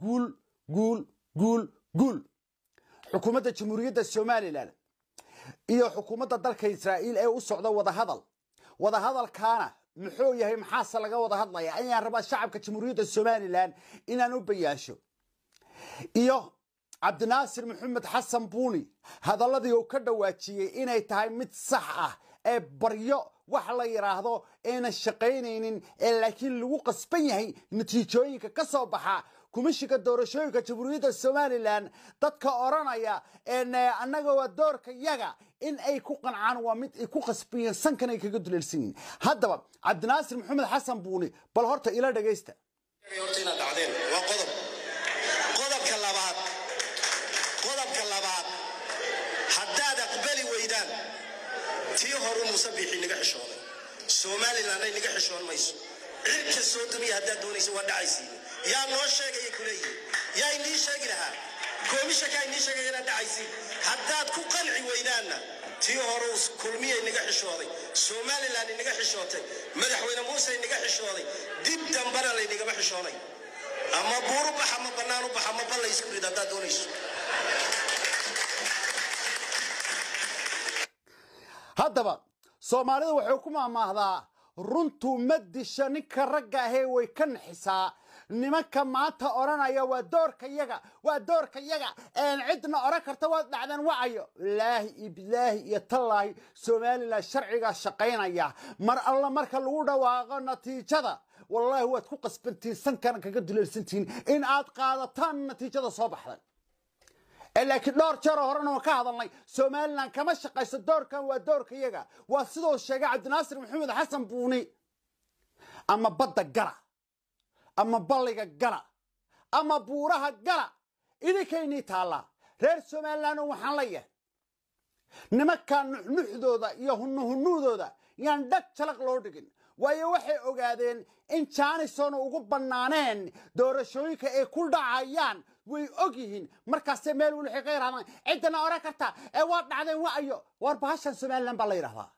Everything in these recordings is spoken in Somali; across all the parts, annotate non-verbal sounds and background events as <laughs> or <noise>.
guul guul guul guul xukuumadda jamhuuriyadda somalilan iyo xukuumadda dalka israa'iil ee u socda wadahadal wadahadalkaana muxuu yahay maxaase laga wada hadlaya ayaan rabaa shacabka jamhuuriyadda somalilan inaan u bayaasho iyo cabdinaasir maxamed xasan buuni hadalladii uu ka dhawaajiyey inay tahay mid sax ah ee baryo wax la yidhaahdo eena shaqaynaynin ee laakiin lagu qasban yahay natiijooyinka ka soo baxaa kumishiga doorashooyinka jamhuuriyadda somalilan dadka odranaya eh, annaga waa doorka yaga in ay ku qancaan waa mid ay ku qasbiyeen sankan ay kaga duleelsan yihin haddaba cabdinaasir maxamed xasan buuni bal horta ila dhagaysta qodobka labaad qodobka labaad haddaad aqbali weydaan tii horu muuse biixi naga xishooday somalilan ay naga xishoon mayso cirka soo damiya haddaad doonaysa waa dhacaysiin yaa noo sheegaya kuleeyihin yaa inii sheegi lahaa goomisha kaa inii sheegaya dhacaysi haddaad ku qanci weydaanna tii horeu kulmiya inaga xishooday somalilan inaga xishootay madaxweyne muuse inaga xishooday dib dambana laynigama xishoonay ama buuru baxa ma banaanu baxa ma bal laysku rid haddaad doonayso haddaba soomaalida waxay ku maamaahdaa runtuu ma disha ninka ragga ahee way ka naxisaa nimanka maanta odhanaya waa doorka yaga waa doorka yaga cidna odhan karta waad dhacdeen wacayo laahi iblaahi iyo tallaahi somalilan sharcigaa shaqaynaya mar alla marka lagu dhawaaqo natiijada wallaahi waad ku qasbantihiin sankan kaga duleelsantihiin in aad qaadataan natiijada soo baxday laakiin dhowr jeeroo horena waan ka hadalnay somalilan kama shaqayso doorkan waa doorka yaga waa sidoo sheegay cabdinaasir maxamed xasan buuni ama badda gara ama balliga gala ama buuraha gala idinkaynii taallaa reer somalilanoo waxaan la yahay nimankaa nuxnuxdooda iyo hunnuhunnuhdooda yaan dhag jalaq loo dhigin waayo waxay ogaadeen in jaanisoona ugu bannaaneen doorashooyinka ay ku dhacayaan way og yihiin markaasay meel weli waxay ka yidhahdaan ciddana oran kartaa ee waa dhacdeen waa ayo waar bahashan somalilan baa la yidhahdaa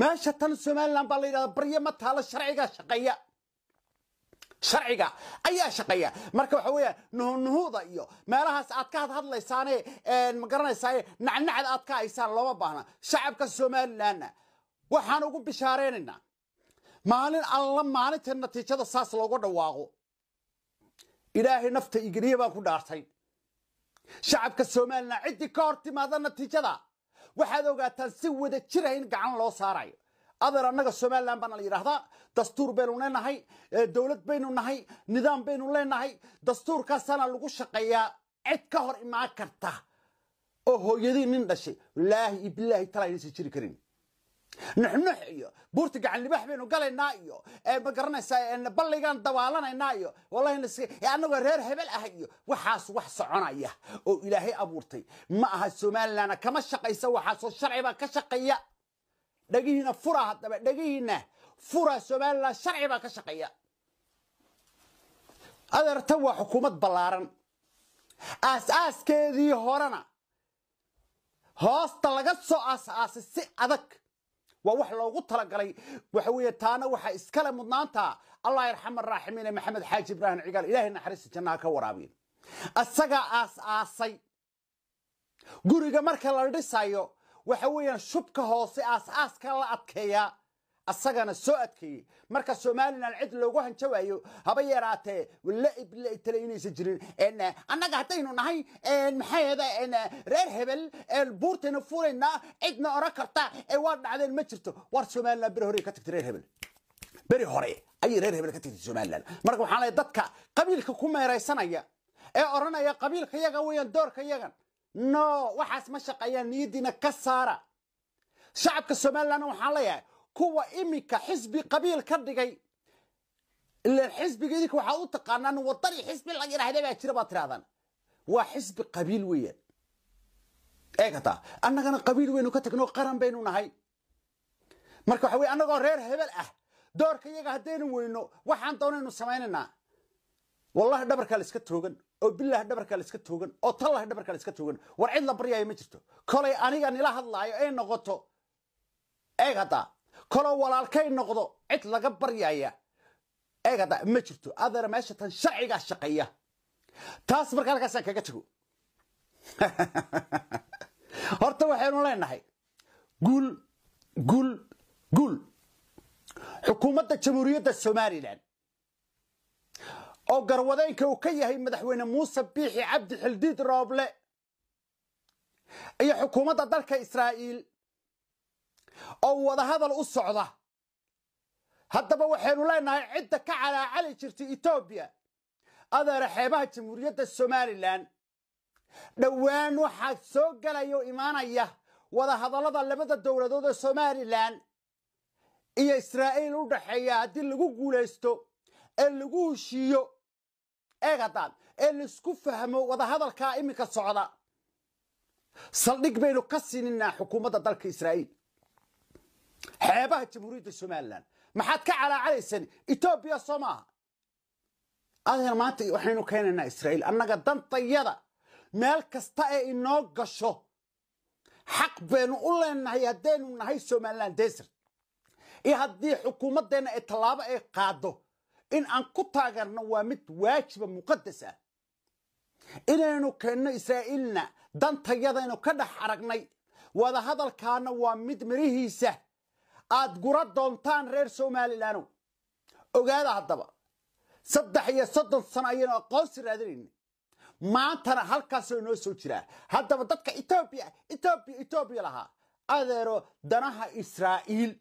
meesha tan somalilan baa la yidhahdaa baryo ma taalo sharcigaa shaqeeya sharciga ayaa shaqeeya marka waxa weeyaan nuhunuhuuda iyo meelahaas aad ka hadhadlaysaane ma garanaysaaye nacnacad aad ka haysaan looma baahna shacabka somalilanna waxaan ugu bishaareynaynaa maalin alla maalinta natiijada saas loogu dhawaaqo ilaahay nafta igeliya baan ku dhaartay shacabka somalilan ciddii ka hor timaada natiijada waxaad ogaataan si wada jira in gacan loo saarayo adeer annaga somalilan baana la yidhaahdaa dastuur baynu leenahay dowlad baynu nahay nidaam baynu leenahay dastuurkaasaana lagu shaqeeyaa cid ka hor imaan karta oo hooyadii nin dhashay walaahi iyo bilaahi talaa jiri karin nuxnux iyo buurta gacanlibaax baynu galaynaa iyo ma garanaysaa balligaan dabaalanaynaa iyo wallahi annagoo reer hebel ah iyo waxaas wax soconaya oo ilaahay abuurtay ma aha somalilan kama shaqaysa waxaasoo sharciba ka shaqeeya dhagihiina fura haddaba dhagihiina fura somalilan sharci baa ka shaqeeya adeertan waa xukuumad ballaaran aas-aaskeedii horena hoosta laga soo aas-aasay si adag waa wax loogu talagalay waxa weeye taana waxaa iskale mudnaantaa allah yarxam araaximiine maxamed xaaji ibraahim cigaal ilaahay naxariista jannaha ka waraabiya isagaa aas-aasay guriga marka la dhisayo waxa weeyaan shubka hoose aasaaska la adkeeya asagana soo adkeeyey marka somalilan cid loogu hanjo haba yaraatee tale inaysa jirin annaga haddaynu nahay maxaa reer hebel buurtayna furayna cidna oran karta ee waa dhacdeen ma jirto war somalilan beri hore ka tagtay reer hebel beri hore ayay reer hebel ka tagtay somalilan marka waxaan leeyahay dadka qabiilka ku meeraysanaya ee oranaya qabiilka yaga weeyaan doorka yagan no waxaas ma shaqeeyaan niyadiina ka saara shacabka somalilanna waxaan leeyahay kuwa iminka xisbi qabiil ka dhigay ilaan xisbiga idinka waxaad u taqaanaan wadani xisbi la yidhaahda baa jira baa tirahdaan waa xisbi qabiil weeyaan eegata annagana qabiil weynu ka tagno qaran baynu nahay marka waxa weye annagoo reer hebel ah doorka iyaga haddaynu weyno waxaan doonaynu samaynaynaa wallahi dhabarkaa la iska toogan oo bilah dhabarka la iska toogan oo tallah dhabarka la iska toogan war cid la baryayo ma jirto kolay aniga nila hadlaayo ay noqoto eeg haddaa koloo walaalkay noqdo cid laga baryaya eeg haddaa ma jirto adeer meesha tan sharcigaa shaqeeya taas marka halkaasaan kaga tego <laughs> horta waxaynu leenahay guul guul guul xukuumadda jamhuuriyadda somalilan oo garwadeenka uu ka yahay madaxweyne muuse biixi cabdi xildiid rooble iyo xukuumadda dalka israa'iil oo wadahadal u socda haddaba waxaynu leenahay cidda ka calaacali jirtay etoobiya adeera xeebaha jamhuuriyadda somalilan dhowaan waxaa soo galaya oo imaanaya wadahadallada labada dowladood ee somalilan iyo israa'iil u dhaxeeya haddii lagu guulaysto ee lagu heshiiyo eegada ee laysku fahmo wadahadalkaa iminka socda saldhig baynu ka sininaa xukuumadda dalka israa'iil xeebaha jamhuuriyadda somalilan maxaad ka calaacalaysan etoobiya soo maaha adeer maanta waxaynu keenaynaa israa'iil annaga dantayada meel kasta ee inoo gasho xaq baynu u leenahay haddaynu nahay somalilan desert iyo haddii xukuumaddeenna ee tallaabo ay qaaddo in aan ku taageerno waa mid waajiba muqadas ah inaynu keenno israa'iilna dantayadaynu ka dhex aragnay wadahadalkaana waa mid mirihiisa aad gura doontaan reer somalilaanow ogaada haddaba saddex iyo soddon sano ayaynu aqoonsi raadinayna maantana halkaasoo inoo soo jiraa haddaba dadka etoobiya etoobiya etoobiya lahaa adeero danaha israa'iil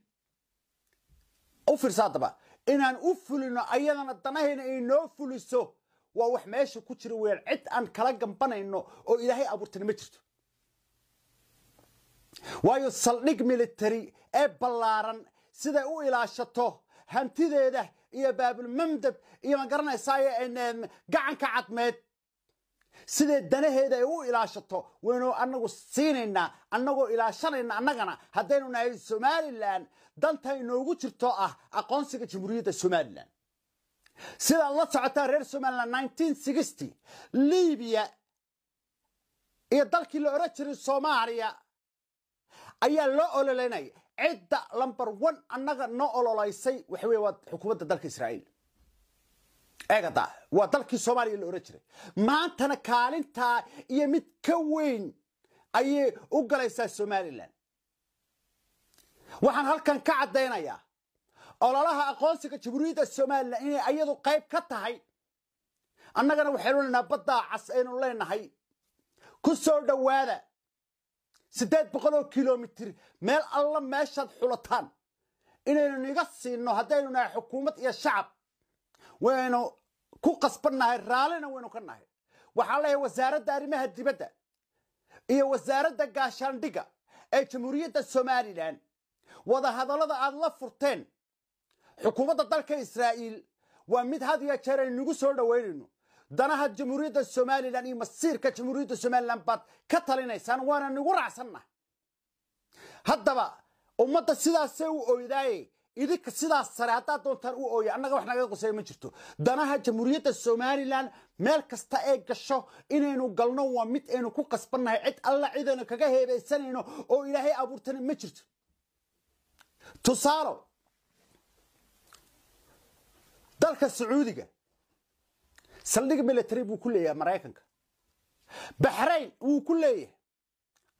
u fiirsa haddaba inaan u fulino ayadana danahayna ay noo fuliso waa wax meesha ku jira weyaan cid aan kala gambanayno oo ilaahay abuurtana ma jirto waayo saldhig military ee ballaaran siday u ilaashato hantideeda iyo baabulmamdab iyo ma garanaysaay gacanka cadmeed siday danaheeda ay u ilaashato waynu anagu siinaynaa annagoo ilaashanayna annagana haddaynu nahay somalilan danta inoogu jirto ah aqoonsiga jamhuuriyadda somalilan sidaad la socotaa reer somalilan libiya iyo dalkii la oran jiray soomaaliya ayaa loo ololeynay cidda lamber one annaga noo ololeysay waxa wey waa xukuumadda dalka israa'iil eegada waa dalkii soomaaliya la ohan jiray maantana kaalintaa iyo mid ka weyn ayay u galaysaa somalilan waxaan halkan ka caddaynayaa ololaha aqoonsiga jamhuuriyadda somalilan inay ayadu qayb ka tahay annagana waxaynu leenahay baddaa cas aynu leenahay ku soo dhowaada siddeed boqol oo kilomitir meel alla meeshaad xulataan inaynu niga siino haddaynu nahay xukuumad iyo shacab waynu ku qasbannahay raallina waynu ka nahay waxaa leeyahay wasaaradda arrimaha dibadda iyo wasaaradda gaashaandhigga ee jamhuuriyadda somalilan wada hadallada aad la furteen xukuumadda dalka israa'iil waa mid had iyo jeer aynugu soo dhowaynayno danaha jamhuuriyadda somalilan iyo masiirka jamhuuriyadda somalilan baad ka talinaysaan waana nagu raacsannahay haddaba ummadda sidaasay u oydaaye idinka sidaas sare haddaad doontaan u ooya annaga wax nagaga quseeya ma jirto danaha jamhuuriyadda somalilan meel kasta ee gasho inaynu galno waa mid aynu ku qasbannahay cid alla cidaynu kaga heebeysanayno oo ilaahay abuurtana ma jirto tusaalo dalka sacuudiga saldhig military buu ku leeyahay maraykanka baxrayn wuu ku leeyahay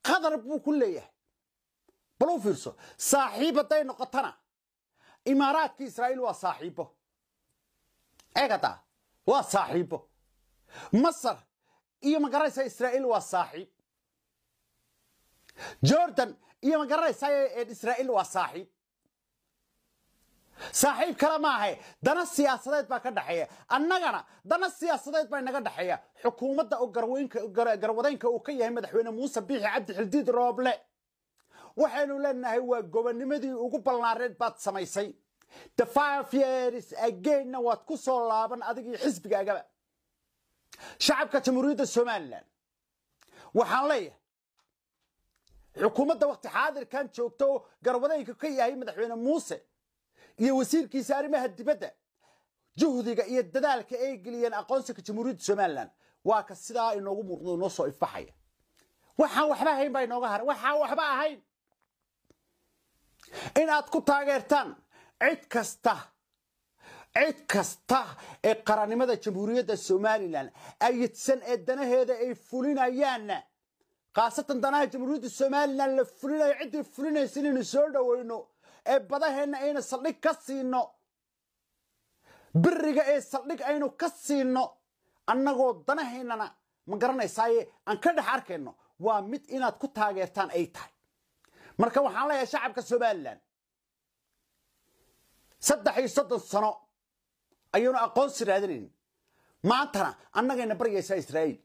qatar buu ku leeyahay bal u fiirso saaxiib hadday noqotana imaaraadki israa'iil waa saaxiibo eegata waa saaxiibo masar iyo magaranaysaa israa'iil waa saaxiib jordan iyo magaranaysaa israa'iil waa saaxiib saaxiib kale maahae dana siyaasadeed baa ka dhexeeya annagana dana siyaasadeed baa inaga dhexeeya xukuumadda garwadeynka uu ka yahay madaxweyne muuse biixi cabdixildiid rooble waxaynu leenahay waa gobonimadii ugu ballaaneed baad samaysay the five years againna waad ku soo laaban adigii xisbigaagaba shacabka jamhuuriyadda somalilan waxaan leeyahay xukuumadda wakhti xaadirkan joogta garwadeynka ka yahay madaxweyne muuse iyo wasiirkiisa arrimaha dibadda juhdiga iyo dadaalka ay geliyeen aqoonsiga jamhuuriyadda somalilan waa ka sidaa inoogu muuqdo inoo soo ifbaxaya waxaan waxba ahayn baa inooga haray waxaan waxba ahayn inaad ku taageertaan cid kasta cid kasta ee qarannimada jamhuuriyadda somalilan ayidsan ee danaheeda ay fulinayaan khaasatan danaha jamhuuriyadda somalilan la fulinayo ciddii fulinaysa inaynu soo dhowayno ee badaheenna ayna saldhig ka siino biriga ee saldhig aynu ka siino annagoo danaheennana ma garanaysaaye aan ka dhex arkayno waa mid inaad ku taageertaan ay tahay marka waxaan leeyahay shacabka somalilan saddex iyo soddon sano ayuuna aqoonsi raadinayn maantana annagayna baryaysaa israa'iil